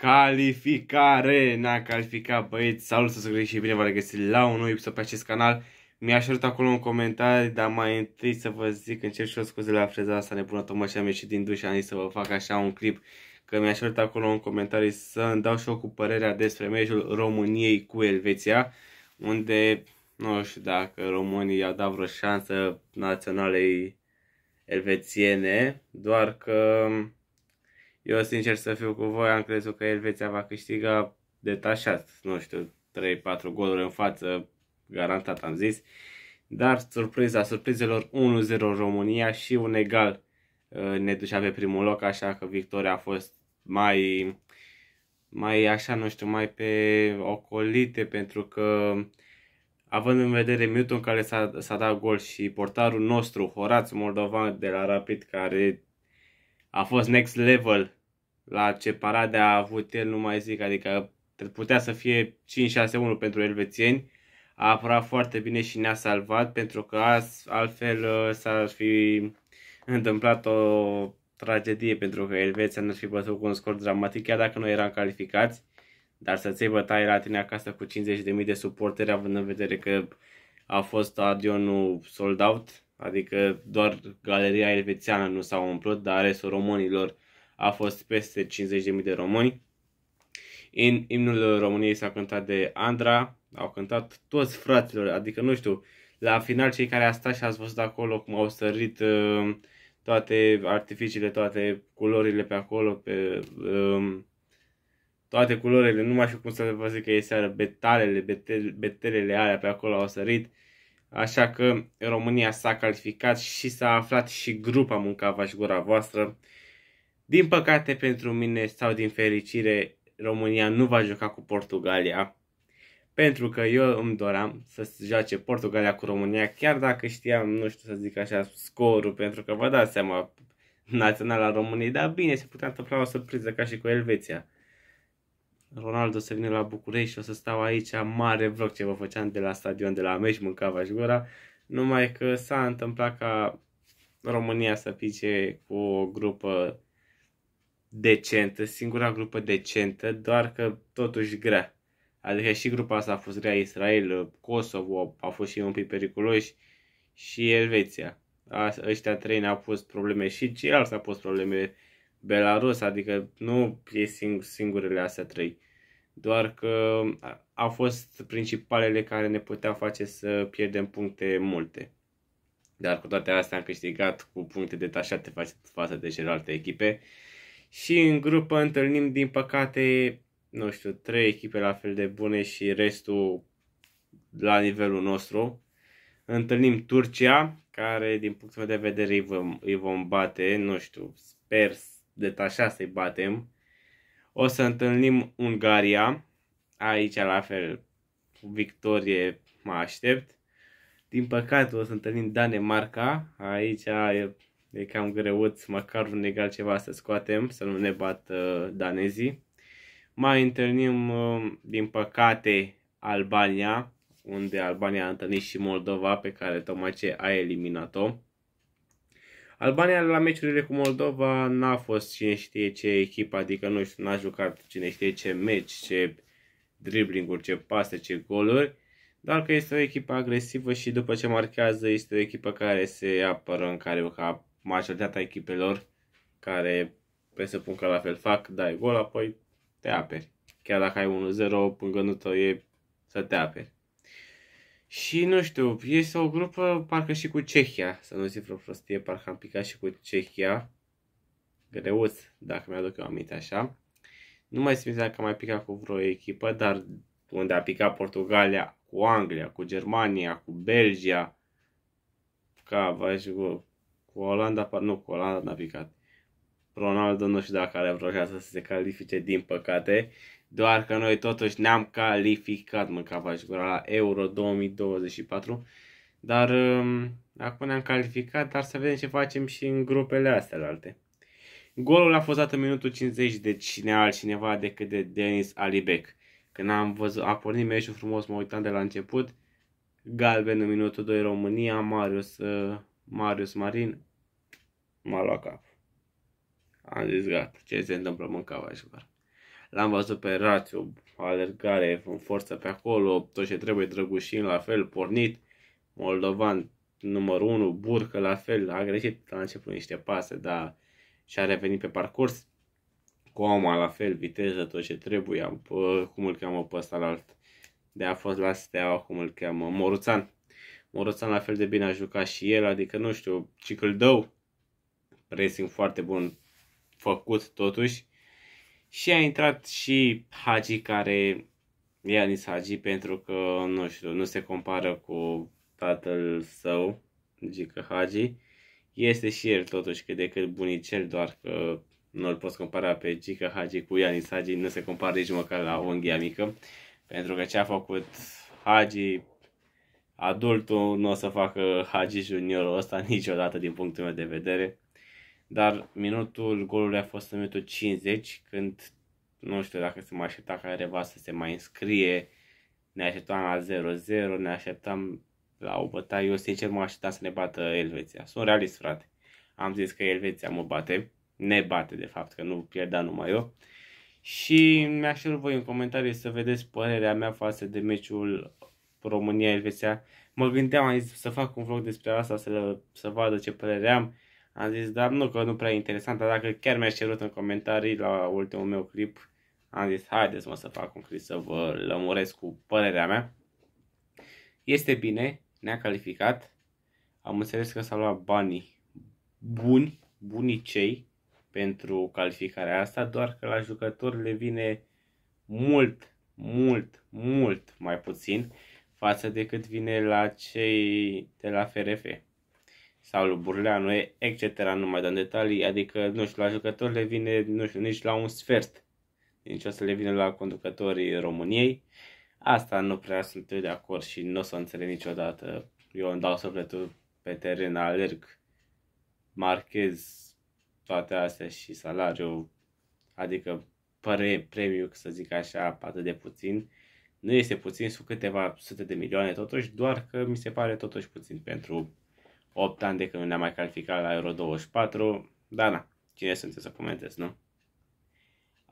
calificare. ne a calificat băieți, salut să se și bine v a regăsit la un nou episod pe acest canal. Mi-a cerut acolo un comentariu, dar mai întâi să vă zic, încerc și eu scuze la freza asta nebună, tocmai și am ieșit din duș am zis să vă fac așa un clip că mi-a cerut acolo un comentariu să îmi dau și eu cu părerea despre meciul României cu Elveția, unde nu știu dacă românii au dat vreo șansă naționalei elvețiene, doar că eu, sincer să fiu cu voi, am crezut că Elveția va câștiga detașat, nu știu, 3-4 goluri în față, garantat am zis. Dar surpriza surprizelor 1-0 România și un egal uh, ne ducea pe primul loc, așa că victoria a fost mai, mai așa, nu știu, mai pe ocolite, pentru că având în vedere Milton care s-a, s-a dat gol și portarul nostru, Horaț Moldovan de la Rapid, care a fost next level la ce parade a avut el, nu mai zic, adică putea să fie 5-6-1 pentru elvețieni. A apărat foarte bine și ne-a salvat pentru că altfel ă, s-ar fi întâmplat o tragedie pentru că Elveția nu ar fi bătut cu un scor dramatic chiar dacă nu eram calificați. Dar să-ți iei bătaie la tine acasă cu 50.000 de suporteri având în vedere că a fost stadionul sold out, adică doar galeria elvețiană nu s-a umplut, dar restul românilor a fost peste 50.000 de români. În imnul României s-a cântat de Andra, au cântat toți fraților, adică nu știu, la final cei care a stat și ați văzut acolo cum au sărit uh, toate artificiile, toate culorile pe acolo, pe um, toate culorile, nu mai știu cum să vă zic că e seară, betalele, betele, betelele alea pe acolo au sărit. Așa că România s-a calificat și s-a aflat și grupa Muncava și gura voastră din păcate pentru mine sau din fericire, România nu va juca cu Portugalia. Pentru că eu îmi doream să joace Portugalia cu România, chiar dacă știam, nu știu să zic așa, scorul, pentru că vă dați seama, naționala României, dar bine, se putea întâmpla o surpriză ca și cu Elveția. Ronaldo să vină la București și o să stau aici, mare vlog ce vă făceam de la stadion, de la meci, mâncava și gura, numai că s-a întâmplat ca România să pice cu o grupă decentă, singura grupă decentă, doar că totuși grea. Adică și grupa asta a fost grea, Israel, Kosovo, a fost și un pic periculoși și Elveția. A, ăștia trei ne-au pus probleme și ceilalți au pus probleme. Belarus, adică nu e sing- singurele astea trei. Doar că a fost principalele care ne puteau face să pierdem puncte multe. Dar cu toate astea am câștigat cu puncte detașate față de celelalte echipe și în grupă întâlnim, din păcate, nu știu, trei echipe la fel de bune și restul la nivelul nostru. Întâlnim Turcia, care din punctul meu de vedere îi vom, îi vom bate, nu știu, sper detașat să-i batem. O să întâlnim Ungaria, aici la fel victorie mă aștept. Din păcate o să întâlnim Danemarca, aici E cam greuț, măcar un egal ceva să scoatem, să nu ne uh, danezii. Mai întâlnim, uh, din păcate, Albania, unde Albania a întâlnit și Moldova, pe care tocmai ce a eliminat-o. Albania la meciurile cu Moldova n-a fost cine știe ce echipă, adică nu știu, n-a jucat cine știe ce meci, ce dribbling-uri, ce pase, ce goluri, dar că este o echipă agresivă și după ce marchează este o echipă care se apără în care ca majoritatea echipelor care presupun că la fel fac, dai gol, apoi te aperi. Chiar dacă ai 1-0, gândul tău e să te aperi. Și nu știu, este o grupă parcă și cu Cehia, să nu zic vreo prostie, parcă am picat și cu Cehia. Greuț, dacă mi-aduc eu aminte așa. Nu mai simt dacă am mai picat cu vreo echipă, dar unde a picat Portugalia, cu Anglia, cu Germania, cu Belgia, ca cu Olanda, nu, cu Olanda n-a picat. Ronaldo nu știu dacă are vreo șansă să se califice, din păcate. Doar că noi totuși ne-am calificat, mă, ca la Euro 2024. Dar um, acum ne-am calificat, dar să vedem ce facem și în grupele astea la alte. Golul a fost dat în minutul 50 de cine altcineva decât de Denis Alibek. Când am văzut, a pornit meciul frumos, mă uitam de la început. Galben în minutul 2 România, Marius, uh, Marius Marin m-a luat cap. Am zis, gata, ce se întâmplă, mâncava așadar. L-am văzut pe rațiu, alergare, în forță pe acolo, tot ce trebuie, drăgușin, la fel, pornit, moldovan, numărul 1, burcă, la fel, a greșit la început niște pase, dar și-a revenit pe parcurs. Coma, la fel, viteză, tot ce trebuie, am, pă, cum îl cheamă pe ăsta la alt. De a fost la steaua, cum îl cheamă, Moruțan. Moruțan la fel de bine a jucat și el, adică nu știu, cicl dău, racing foarte bun făcut totuși. Și a intrat și Hagi care e Anis Hagi pentru că, nu știu, nu se compară cu tatăl său, Gică Hagi. Este și el totuși cât de cât bunicel, doar că nu îl poți compara pe Gică Hagi cu Ianis Hagi, nu se compară nici măcar la unghia mică, pentru că ce a făcut Hagi, adultul nu o să facă Hagi juniorul ăsta niciodată din punctul meu de vedere dar minutul golului a fost în minutul 50, când nu știu dacă se mai aștepta careva să se mai înscrie, ne așteptam la 0-0, ne așteptam la o bătaie, eu sincer mă așteptam să ne bată Elveția. Sunt realist, frate. Am zis că Elveția mă bate, ne bate de fapt, că nu pierda numai eu. Și mi-aș voi în comentarii să vedeți părerea mea față de meciul România-Elveția. Mă gândeam am zis, să fac un vlog despre asta, să, să vadă ce părere am. Am zis, dar nu că nu prea e interesant, dar dacă chiar mi aș cerut în comentarii la ultimul meu clip, am zis, haideți mă să fac un clip să vă lămuresc cu părerea mea. Este bine, ne-a calificat. Am înțeles că s-a luat banii buni, bunicei, pentru calificarea asta, doar că la jucători le vine mult, mult, mult mai puțin față de cât vine la cei de la FRF sau lui Burleanu, etc. Nu mai dăm detalii, adică, nu știu, la jucători le vine, nu știu, nici la un sfert. Nici o să le vină la conducătorii României. Asta nu prea sunt eu de acord și nu o să înțeleg niciodată. Eu îmi dau sufletul pe teren, alerg, marchez toate astea și salariul, adică pare premiu, să zic așa, atât de puțin. Nu este puțin, sunt câteva sute de milioane totuși, doar că mi se pare totuși puțin pentru 8 ani de când ne-am mai calificat la Euro 24, dar na, cine sunteți să comentez, nu?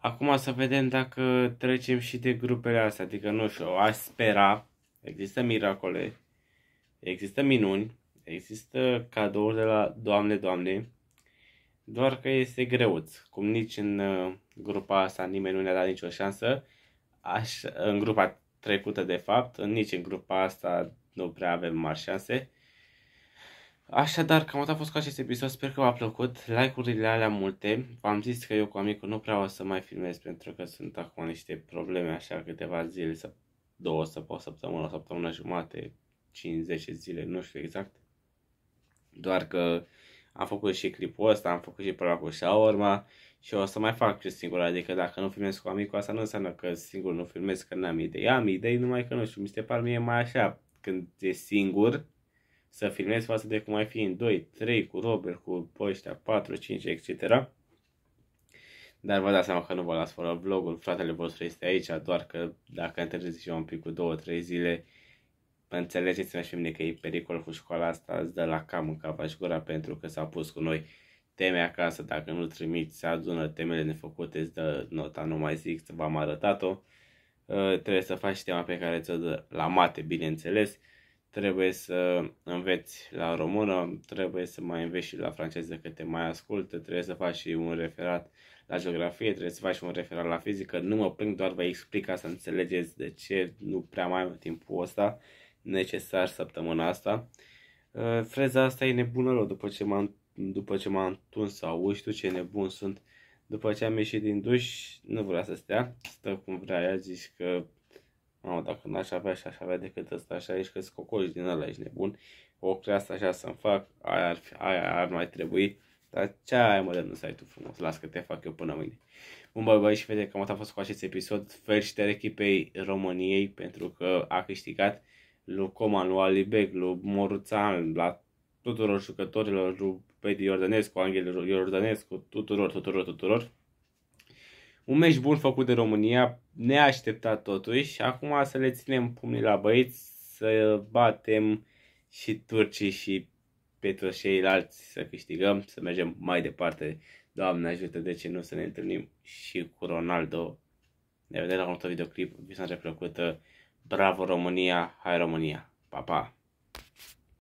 Acum să vedem dacă trecem și de grupele astea, adică nu știu, aș spera, există miracole, există minuni, există cadouri de la Doamne, Doamne, doar că este greuț, cum nici în uh, grupa asta nimeni nu ne-a dat nicio șansă, aș, în grupa trecută de fapt, nici în grupa asta nu prea avem mari șanse, Așadar, cam atât a fost cu acest episod, sper că v-a plăcut, like-urile alea multe, v-am zis că eu cu amicul nu prea o să mai filmez pentru că sunt acum niște probleme așa câteva zile, să două să o săptămână, o săptămână jumate, 5-10 zile, nu știu exact. Doar că am făcut și clipul ăsta, am făcut și pe cu urma și o să mai fac și singur, adică dacă nu filmez cu amicul asta nu înseamnă că singur nu filmez, că n-am idei. Am idei, numai că nu știu, mi se par mie mai așa, când e singur, să filmezi față de cum ai fi în 2, 3, cu Robert, cu ăștia 4, 5, etc. Dar vă dați seama că nu vă las fără vlogul, fratele vostru este aici, doar că dacă întârziți și eu un pic cu 2-3 zile, înțelegeți-mă și mine că e pericol cu școala asta, îți dă la cam în capa și gura pentru că s-a pus cu noi teme acasă, dacă nu trimiți, se adună temele nefăcute, îți dă nota, nu mai zic, v-am arătat-o. Uh, trebuie să faci tema pe care ți-o dă la mate, bineînțeles trebuie să înveți la română, trebuie să mai înveți și la franceză că te mai ascultă, trebuie să faci și un referat la geografie, trebuie să faci un referat la fizică. Nu mă plâng, doar vă explic ca să înțelegeți de ce nu prea mai am timpul ăsta necesar săptămâna asta. Ă, freza asta e nebună rău după ce m-am după ce m-am tuns sau uși știu ce nebun sunt. După ce am ieșit din duș, nu vrea să stea, stă cum vrea, ea zici că Mamă, dacă n-aș avea și aș avea decât ăsta așa, ești că scocoși din ăla, ești nebun. O creasă așa să-mi fac, aia ar, fi, aia ar mai trebui. Dar ce ai mă nu să ai tu frumos, las că te fac eu până mâine. Bun, băi, băi, și fete, cam atât a fost cu acest episod. Felicitări echipei României pentru că a câștigat lui Coman, lui Alibeg, lui Moruțan, la tuturor jucătorilor, lui Pedi Iordănescu, Angel Iordănescu, tuturor, tuturor, tuturor. Un meci bun făcut de România, neașteptat totuși. Acum să le ținem pumnii la băieți, să batem și turcii și pe toți ceilalți să câștigăm, să mergem mai departe. Doamne ajută, de ce nu să ne întâlnim și cu Ronaldo. Ne vedem la următorul videoclip, vi s-a plăcută. Bravo România, hai România, pa, pa!